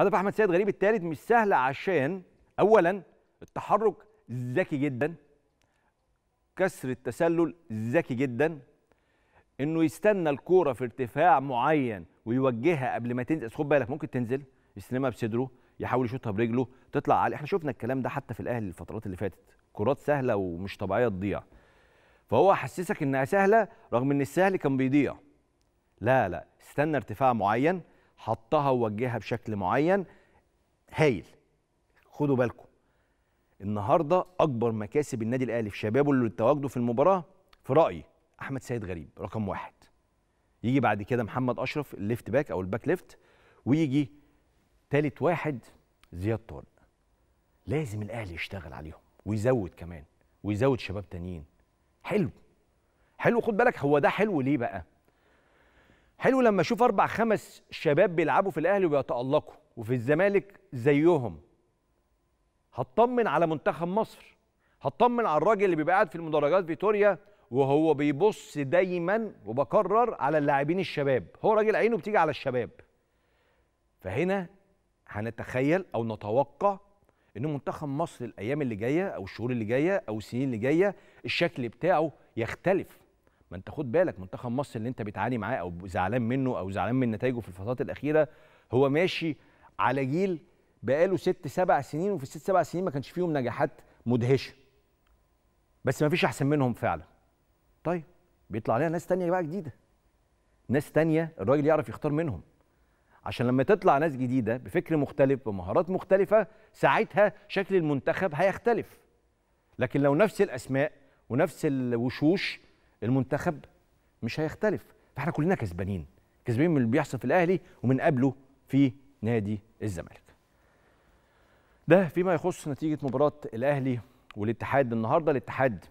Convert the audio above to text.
هدف احمد سيد غريب الثالث مش سهل عشان اولا التحرك ذكي جدا كسر التسلل ذكي جدا انه يستنى الكوره في ارتفاع معين ويوجهها قبل ما تنزل خد بالك ممكن تنزل يستلمها بصدره يحاول يشوطها برجله تطلع عالي احنا شفنا الكلام ده حتى في الاهلي الفترات اللي فاتت كرات سهله ومش طبيعيه تضيع فهو حسسك انها سهله رغم ان السهل كان بيضيع لا لا استنى ارتفاع معين حطها ووجهها بشكل معين هايل خدوا بالكم النهارده اكبر مكاسب النادي الاهلي في شبابه اللي تواجده في المباراه في رايي احمد سيد غريب رقم واحد يجي بعد كده محمد اشرف الليفت باك او الباك ليفت ويجي تالت واحد زياد طارق لازم الاهلي يشتغل عليهم ويزود كمان ويزود شباب تانيين حلو حلو خد بالك هو ده حلو ليه بقى حلو لما اشوف اربع خمس شباب بيلعبوا في الاهلي وبيتالقوا وفي الزمالك زيهم هطمن على منتخب مصر هطمن على الراجل اللي بيبقى قاعد في المدرجات فيتوريا وهو بيبص دايما وبكرر على اللاعبين الشباب هو راجل عينه بتيجي على الشباب فهنا هنتخيل او نتوقع ان منتخب مصر الايام اللي جايه او الشهور اللي جايه او السنين اللي جايه الشكل بتاعه يختلف ما انت خد بالك منتخب مصر اللي انت بتعاني معاه او زعلان منه او زعلان من نتائجه في الفترات الاخيره هو ماشي على جيل بقاله ست سبع سنين وفي الست سبع سنين ما كانش فيهم نجاحات مدهشه بس ما فيش احسن منهم فعلا طيب بيطلع لنا ناس تانية بقى جديده ناس تانية الراجل يعرف يختار منهم عشان لما تطلع ناس جديده بفكر مختلف بمهارات مختلفه ساعتها شكل المنتخب هيختلف لكن لو نفس الاسماء ونفس الوشوش المنتخب مش هيختلف فاحنا كلنا كسبانين كسبانين من اللي بيحصل في الاهلي ومن قبله في نادي الزمالك ده فيما يخص نتيجه مباراه الاهلي والاتحاد النهارده الاتحاد